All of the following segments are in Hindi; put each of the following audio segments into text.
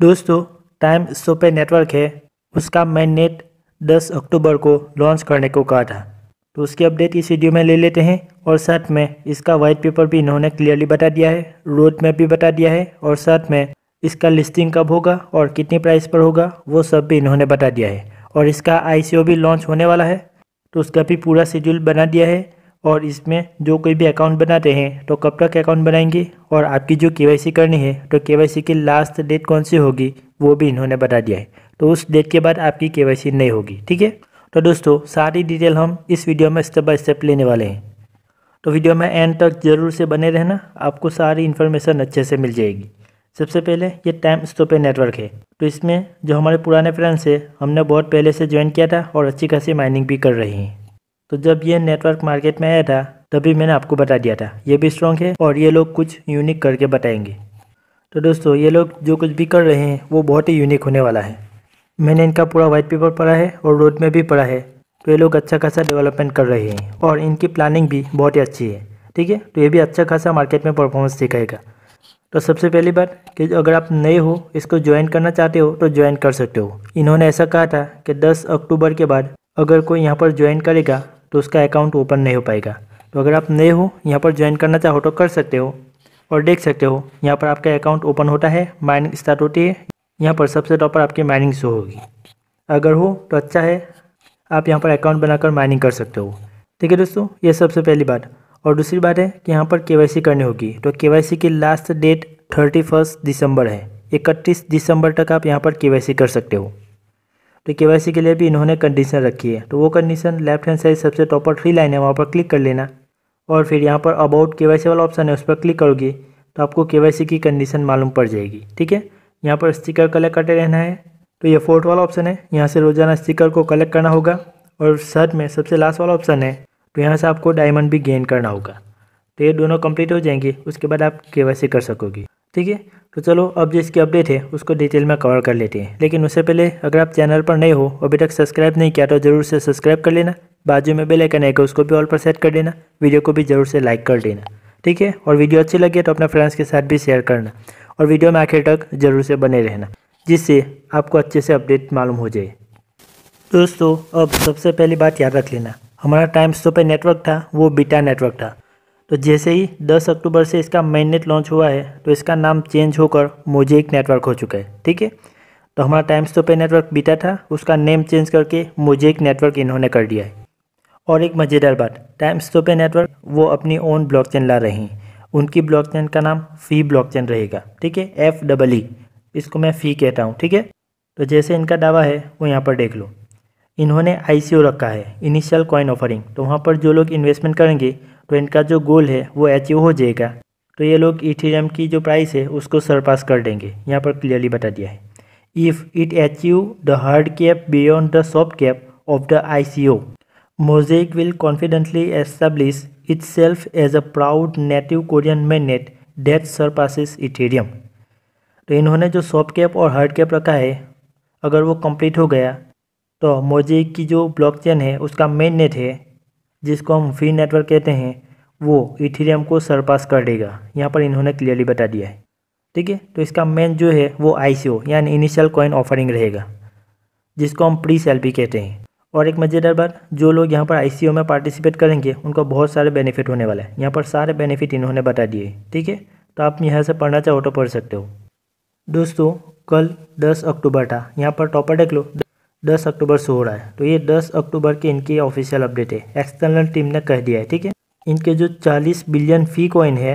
दोस्तों टाइम सोपे नेटवर्क है उसका मेन नेट दस अक्टूबर को लॉन्च करने को कहा था तो उसकी अपडेट इस वीडियो में ले लेते हैं और साथ में इसका वाइट पेपर भी इन्होंने क्लियरली बता दिया है रोड मैप भी बता दिया है और साथ में इसका लिस्टिंग कब होगा और कितनी प्राइस पर होगा वो सब भी इन्होंने बता दिया है और इसका आईसीओ भी लॉन्च होने वाला है तो उसका भी पूरा शेड्यूल बना दिया है और इसमें जो कोई भी अकाउंट बनाते हैं तो कब तक अकाउंट बनाएंगे और आपकी जो केवाईसी करनी है तो केवाईसी की लास्ट डेट कौन सी होगी वो भी इन्होंने बता दिया है तो उस डेट के बाद आपकी केवाईसी नहीं होगी ठीक है तो दोस्तों सारी डिटेल हम इस वीडियो में स्टेप बाय स्टेप लेने वाले हैं तो वीडियो में एंड तक ज़रूर से बने रहना आपको सारी इन्फॉर्मेशन अच्छे से मिल जाएगी सबसे पहले ये टाइम स्टोपे नेटवर्क है तो इसमें जो हमारे पुराने फ्रेंड्स हैं हमने बहुत पहले से ज्वाइन किया था और अच्छी खासी माइनिंग भी कर रही हैं तो जब ये नेटवर्क मार्केट में आया था तभी मैंने आपको बता दिया था ये भी स्ट्रॉन्ग है और ये लोग कुछ यूनिक करके बताएंगे तो दोस्तों ये लोग जो कुछ भी कर रहे हैं वो बहुत ही यूनिक होने वाला है मैंने इनका पूरा वाइट पेपर पढ़ा है और रोड में भी पढ़ा है तो ये लोग अच्छा खासा डेवलपमेंट कर रहे हैं और इनकी प्लानिंग भी बहुत ही अच्छी है ठीक है तो ये भी अच्छा खासा मार्केट में परफॉर्मेंस दिखाएगा तो सबसे पहली बात कि अगर आप नए हो इसको ज्वाइन करना चाहते हो तो ज्वाइन कर सकते हो इन्होंने ऐसा कहा था कि 10 अक्टूबर के बाद अगर कोई यहाँ पर ज्वाइन करेगा तो उसका अकाउंट ओपन नहीं हो पाएगा तो अगर आप नए हो यहाँ पर ज्वाइन करना चाहो तो कर सकते हो और देख सकते हो यहाँ पर आपका अकाउंट ओपन होता है माइनिंग स्टार्ट होती है यहाँ पर सबसे टॉप पर आपकी माइनिंग शो होगी अगर हो तो अच्छा है आप यहाँ पर अकाउंट बनाकर माइनिंग कर सकते हो ठीक है दोस्तों ये सबसे पहली बात और दूसरी बात है कि यहाँ पर के करनी होगी तो के की लास्ट डेट थर्टी फर्स्ट दिसंबर है इकतीस दिसंबर तक आप यहाँ पर के कर सकते हो तो के के लिए भी इन्होंने कंडीशन रखी है तो वो कंडीशन लेफ्ट हैंड साइड सबसे टॉप पर थ्री लाइन है वहाँ पर क्लिक कर लेना और फिर यहाँ पर अबाउट के वाला ऑप्शन है उस पर क्लिक करोगे तो आपको के की कंडीशन मालूम पड़ जाएगी ठीक है यहाँ पर स्टिकर कलेक्ट करते रहना है तो ये फोर्थ वाला ऑप्शन है यहाँ से रोजाना स्टिकर को कलेक्ट करना होगा और सर्ट में सबसे लास्ट वाला ऑप्शन है तो यहाँ से आपको डायमंड भी गेन करना होगा तो ये दोनों कंप्लीट हो जाएंगे उसके बाद आप के कर सकोगे ठीक है तो चलो अब जो इसकी अपडेट है उसको डिटेल में कवर कर लेते हैं लेकिन उससे पहले अगर आप चैनल पर नए हो अभी तक सब्सक्राइब नहीं किया तो ज़रूर से सब्सक्राइब कर लेना बाजू में बेल आइकन आएगा उसको भी ऑल पर सेट कर देना वीडियो को भी ज़रूर से लाइक कर देना ठीक है और वीडियो अच्छी लगी तो अपने फ्रेंड्स के साथ भी शेयर करना और वीडियो में आखिर तक ज़रूर से बने रहना जिससे आपको अच्छे से अपडेट मालूम हो जाए दोस्तों अब सबसे पहली बात याद रख लेना हमारा टाइम पर नेटवर्क था वो बीटा नेटवर्क था तो जैसे ही 10 अक्टूबर से इसका मेननेट लॉन्च हुआ है तो इसका नाम चेंज होकर मोजेक नेटवर्क हो चुका है ठीक है तो हमारा टाइम्स तो पे नेटवर्क बीटा था उसका नेम चेंज करके मोजेक नेटवर्क इन्होंने कर दिया है और एक मज़ेदार बात टाइम्स तो पे नेटवर्क वो अपनी ओन ब्लॉक ला रहे हैं उनकी ब्लॉक का नाम फ़ी ब्लॉक रहेगा ठीक है एफ डबल ई इसको मैं फ़ी कहता हूँ ठीक है तो जैसे इनका दावा है वो यहाँ पर देख लो इन्होंने आई रखा है इनिशियल कॉइन ऑफरिंग तो वहाँ पर जो लोग इन्वेस्टमेंट करेंगे तो इनका जो गोल है वो अचीव हो जाएगा तो ये लोग इथेरियम की जो प्राइस है उसको सरपास कर देंगे यहाँ पर क्लियरली बता दिया है if it achieve the hard cap beyond the soft cap of the I C O Mosaic will confidently establish itself as a proud native Korean mainnet that surpasses Ethereum तो इन्होंने जो सॉफ्ट कैप और हार्ड कैप रखा है अगर वो कंप्लीट हो गया तो मोजेक की जो ब्लॉकचेन है उसका मेन नेट है जिसको हम फी नेटवर्क कहते हैं वो इथीरियम को सरपास कर देगा यहाँ पर इन्होंने क्लियरली बता दिया है ठीक है तो इसका मेन जो है वो आई यानी इनिशियल कॉइन ऑफरिंग रहेगा जिसको हम प्री सेल भी कहते हैं और एक मज़ेदार बात जो लोग यहाँ पर आई में पार्टिसिपेट करेंगे उनको बहुत सारे बेनिफिट होने वाले हैं यहाँ पर सारे बेनिफिट इन्होंने बता दिए ठीक है तो आप यहाँ से पढ़ना चाहो तो पढ़ सकते हो दोस्तों कल दस अक्टूबर था यहाँ पर टॉपर देख लो दस अक्टूबर से हो रहा है तो ये दस अक्टूबर के इनकी ऑफिशियल अपडेट है एक्सटर्नल टीम ने कह दिया है ठीक है इनके जो चालीस बिलियन फी कॉइन है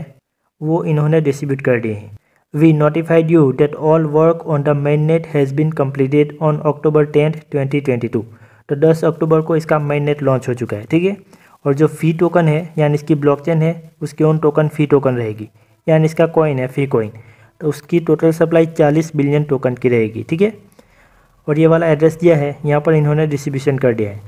वो इन्होंने डिस्ट्रीब्यूट कर दिए हैं we notified you that all work on the main net has been completed on October tenth twenty twenty two तो दस अक्टूबर को इसका मेन नेट लॉन्च हो चुका है ठीक है और जो फी टोकन है यानी इसकी ब्लॉकचेन है उसकी ओन टोकन फी टोकन रहेगी यानी इसका कॉइन है फी कॉइन तो उसकी टोटल सप्लाई 40 बिलियन टोकन की रहेगी ठीक है और ये वाला एड्रेस दिया है यहाँ पर इन्होंने डिस्ट्रीब्यूशन कर दिया है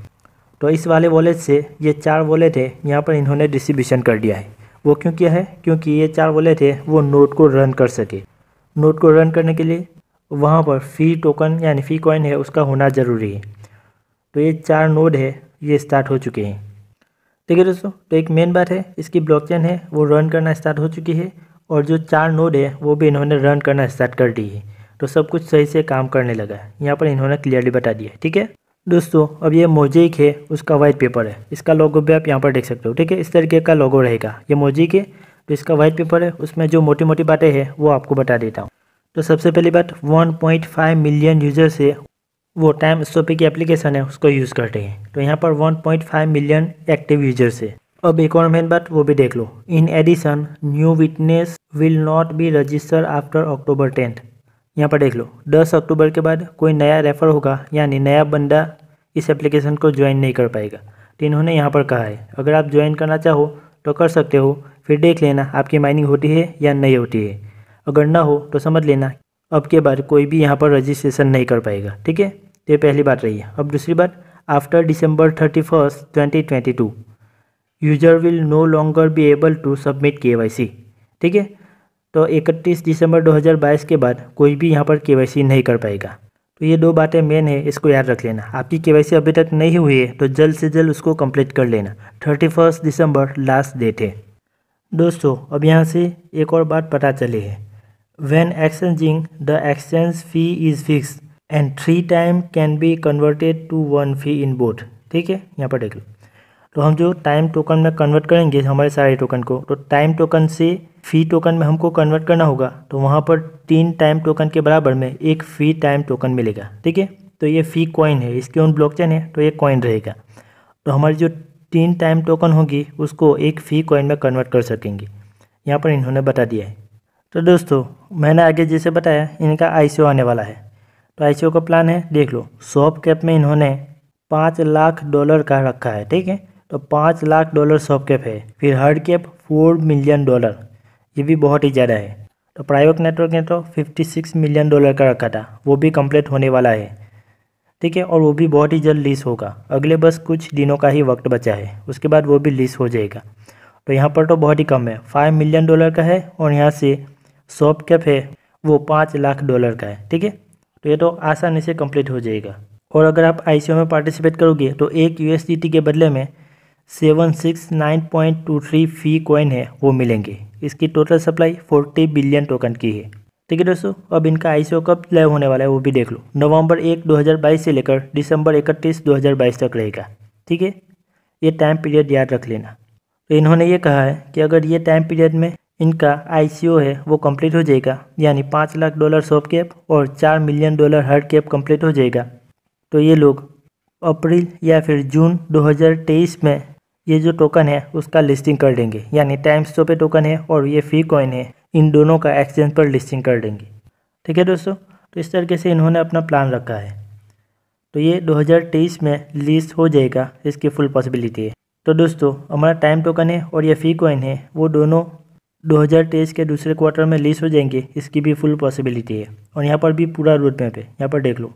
तो इस वाले वॉलेट से ये चार वॉलेट है यहाँ पर इन्होंने डिस्ट्रीब्यूशन कर दिया है वो क्यों किया है क्योंकि ये चार वॉलेट है वो नोट को रन कर सके नोट को रन करने के लिए वहाँ पर फ़ी टोकन यानी फ़ी कॉइन है उसका होना ज़रूरी है तो ये चार नोड है ये स्टार्ट हो चुके हैं ठीक है दोस्तों तो एक मेन बात है इसकी ब्लॉकचेन है वो रन करना स्टार्ट हो चुकी है और जो चार नोड है वो भी इन्होंने रन करना स्टार्ट कर दी है तो सब कुछ सही से काम करने लगा है यहाँ पर इन्होंने क्लियरली बता दिया है ठीक है दोस्तों अब ये मोजेक है उसका वाइट पेपर है इसका लोगो भी आप यहाँ पर देख सकते हो ठीक है इस तरीके का लोगो रहेगा ये मोजिक है तो इसका वाइट पेपर है उसमें जो मोटी मोटी बातें हैं वो आपको बता देता हूँ तो सबसे पहली बात 1.5 मिलियन यूजर्स है वो टाइम स्टोपी की एप्लीकेशन है उसको यूज़ करते हैं तो यहाँ पर 1.5 मिलियन एक्टिव यूजर्स है अब एक और मेन बात वो भी देख लो in addition new witness will not be register after October tenth यहाँ पर देख लो दस अक्टूबर के बाद कोई नया रेफर होगा यानी नया बंदा इस एप्लीकेशन को ज्वाइन नहीं कर पाएगा तो इन्होंने यहाँ पर कहा है अगर आप ज्वाइन करना चाहो तो कर सकते हो फिर देख लेना आपकी माइनिंग होती है या नहीं होती है अगर ना हो तो समझ लेना अब के बाद कोई भी यहाँ पर रजिस्ट्रेशन नहीं कर पाएगा ठीक है तो ये पहली बात रही है अब दूसरी बात after December thirty first twenty twenty two user will no longer be able to submit K Y C ठीक है तो 31 दिसंबर 2022 के बाद कोई भी यहाँ पर के नहीं कर पाएगा तो ये दो बातें मेन है इसको याद रख लेना आपकी के अभी तक नहीं हुई है तो जल्द से जल्द उसको कम्प्लीट कर लेना थर्टी दिसंबर लास्ट डेट है दोस्तों अब यहाँ से एक और बात पता चली है when exchanging the exchange fee is fixed and three time can be converted to one fee in both ठीक है यहाँ पर देख लो तो हम जो टाइम टोकन में कन्वर्ट करेंगे हमारे सारे टोकन को तो टाइम टोकन से फ़ी टोकन में हमको कन्वर्ट करना होगा तो वहाँ पर तीन टाइम टोकन के बराबर में एक फ़ी टाइम टोकन मिलेगा ठीक है तो ये फ़ी कॉइन है इसके ऑन ब्लॉकचेन है तो ये कॉइन रहेगा तो हमारी जो तीन टाइम टोकन होगी उसको एक फ़ी कॉइन में कन्वर्ट कर सकेंगे यहाँ पर इन्होंने बता दिया है तो दोस्तों मैंने आगे जैसे बताया इनका आई आने वाला है तो आई का प्लान है देख लो सॉप कैप में इन्होंने पाँच लाख डॉलर का रखा है ठीक है तो पाँच लाख डॉलर सॉफ्ट कैप है फिर hard cap four million dollar ये भी बहुत ही ज़्यादा है तो प्राइवेट नेटवर्क ने तो फिफ्टी सिक्स मिलियन डॉलर का रखा था वो भी कंप्लीट होने वाला है ठीक है और वो भी बहुत ही जल्द लीस होगा अगले बस कुछ दिनों का ही वक्त बचा है उसके बाद वो भी लीस हो जाएगा तो यहाँ पर तो बहुत ही कम है फाइव मिलियन डॉलर का है और यहाँ से सॉफ्ट कैप है वो पाँच लाख डॉलर का है ठीक है तो ये तो आसानी से कम्प्लीट हो जाएगा और अगर आप आई में पार्टिसिपेट करोगे तो एक यू के बदले में seven six nine point two three फी कॉइन है वो मिलेंगे इसकी total supply forty billion token की है ठीक है दोस्तों अब इनका आई कब लाइव होने वाला है वो भी देख लो नवंबर एक 2022 से लेकर दिसंबर इकतीस 2022 तक रहेगा ठीक है ये टाइम पीरियड याद रख लेना तो इन्होंने ये कहा है कि अगर ये टाइम पीरियड में इनका आई है वो कंप्लीट हो जाएगा यानी पाँच लाख डॉलर सॉफ्ट कैप और चार million dollar hard cap complete हो जाएगा तो ये लोग अप्रैल या फिर जून 2023 में ये जो टोकन है उसका लिस्टिंग कर देंगे यानी टाइम्स जो पे टोकन है और ये फी कॉइन है इन दोनों का एक्सचेंज पर लिस्टिंग कर देंगे ठीक है दोस्तों तो इस तरीके से इन्होंने अपना प्लान रखा है तो ये 2023 में लिस्ट हो जाएगा इसकी फुल पॉसिबिलिटी है तो दोस्तों हमारा टाइम टोकन है और ये फी कॉइन है वो दोनों 2023 के दूसरे क्वार्टर में लिस्ट हो जाएंगे इसकी भी फुल पॉसिबिलिटी है और यहाँ पर भी पूरा रूट मैप है यहाँ पर देख लो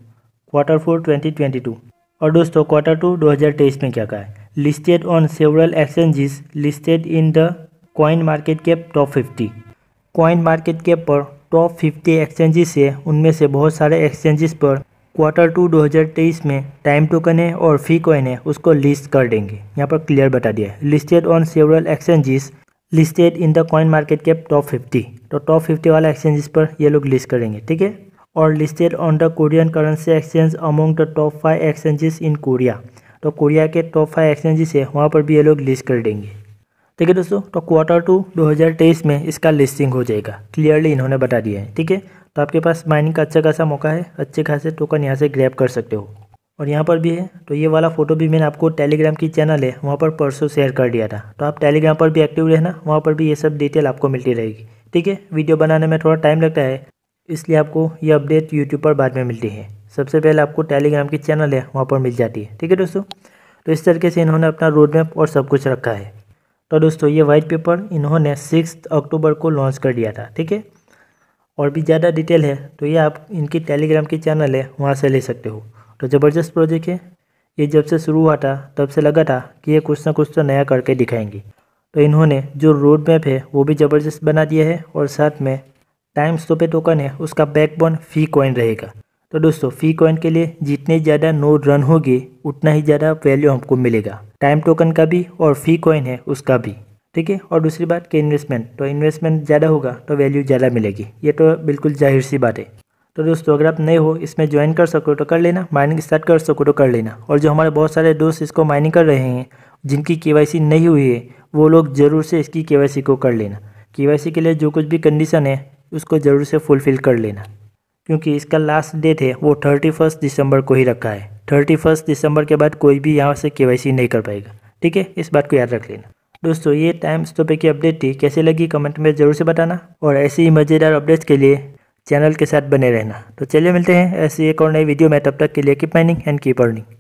quarter four twenty twenty two और दोस्तों क्वार्टर टू दो हज़ार तेईस में क्या कहा है listed on several exchanges listed in the fifty Top 50 cap पर टॉप 50 एक्सचेंजेस है उनमें से बहुत सारे एक्सचेंजेस पर क्वार्टर टू 2023 में टाइम टोकन है और फी कॉइन है उसको लिस्ट कर देंगे यहाँ पर क्लियर बता दिया है listed on several exchanges listed in the coin market cap top 50 तो टॉप 50 वाला एक्सचेंजेस पर ये लोग लिस्ट करेंगे ठीक है और listed on the Korean currency exchange among the top five exchanges in Korea तो कोरिया के टॉप फाइव एक्सचेंजेस है वहाँ पर भी ये लोग लिस्ट कर देंगे ठीक है दोस्तों तो क्वार्टर टू 2023 में इसका लिस्टिंग हो जाएगा क्लियरली इन्होंने बता दिया है ठीक है तो आपके पास माइनिंग का अच्छा खासा मौका है अच्छे खासे टोकन यहाँ से ग्रैप कर सकते हो और यहाँ पर भी है तो ये वाला फ़ोटो भी मैंने आपको टेलीग्राम की चैनल है वहाँ पर परसों शेयर कर दिया था तो आप टेलीग्राम पर भी एक्टिव रहना वहाँ पर भी ये सब डिटेल आपको मिलती रहेगी ठीक है वीडियो बनाने में थोड़ा टाइम लगता है इसलिए आपको ये अपडेट यूट्यूब पर बाद में मिलती है सबसे पहले आपको टेलीग्राम की चैनल है वहाँ पर मिल जाती है ठीक है दोस्तों तो इस तरीके से इन्होंने अपना रोड मैप और सब कुछ रखा है तो दोस्तों ये वाइट पेपर इन्होंने सिक्स अक्टूबर को लॉन्च कर दिया था ठीक है और भी ज़्यादा डिटेल है तो ये आप इनकी टेलीग्राम की चैनल है वहाँ से ले सकते हो तो ज़बरदस्त प्रोजेक्ट है ये जब से शुरू हुआ था तब से लगा था कि ये कुछ ना कुछ तो नया करके दिखाएंगे तो इन्होंने जो रोड मैप है वो भी ज़बरदस्त बना दिया है और साथ में टाइम स्टोपे टोकन है उसका बैकबोन फी कॉइन रहेगा तो दोस्तों फी कॉइन के लिए जितने ज़्यादा नोड रन होगी उतना ही ज़्यादा वैल्यू हमको मिलेगा टाइम टोकन का भी और फी कॉइन है उसका भी ठीक है और दूसरी बात कि इन्वेस्टमेंट तो इन्वेस्टमेंट ज़्यादा होगा तो वैल्यू ज़्यादा मिलेगी ये तो बिल्कुल जाहिर सी बात है तो दोस्तों अगर आप नए हो इसमें ज्वाइन कर सको तो कर लेना माइनिंग स्टार्ट कर सको तो कर लेना और जो हमारे बहुत सारे दोस्त इसको माइनिंग कर रहे हैं जिनकी के नहीं हुई है वो लोग ज़रूर से इसकी के को कर लेना के के लिए जो कुछ भी कंडीशन है उसको ज़रूर से फुलफ़िल कर लेना क्योंकि इसका लास्ट डेट है वो थर्टी फर्स्ट दिसंबर को ही रखा है थर्टी फर्स्ट दिसंबर के बाद कोई भी यहाँ से के नहीं कर पाएगा ठीक है इस बात को याद रख लेना दोस्तों ये टाइम्स टॉपिक की अपडेट थी कैसे लगी कमेंट में ज़रूर से बताना और ऐसे ही मज़ेदार अपडेट्स के लिए चैनल के साथ बने रहना तो चलिए मिलते हैं ऐसे एक और नई वीडियो में तब तक के लिए keep mining and keep earning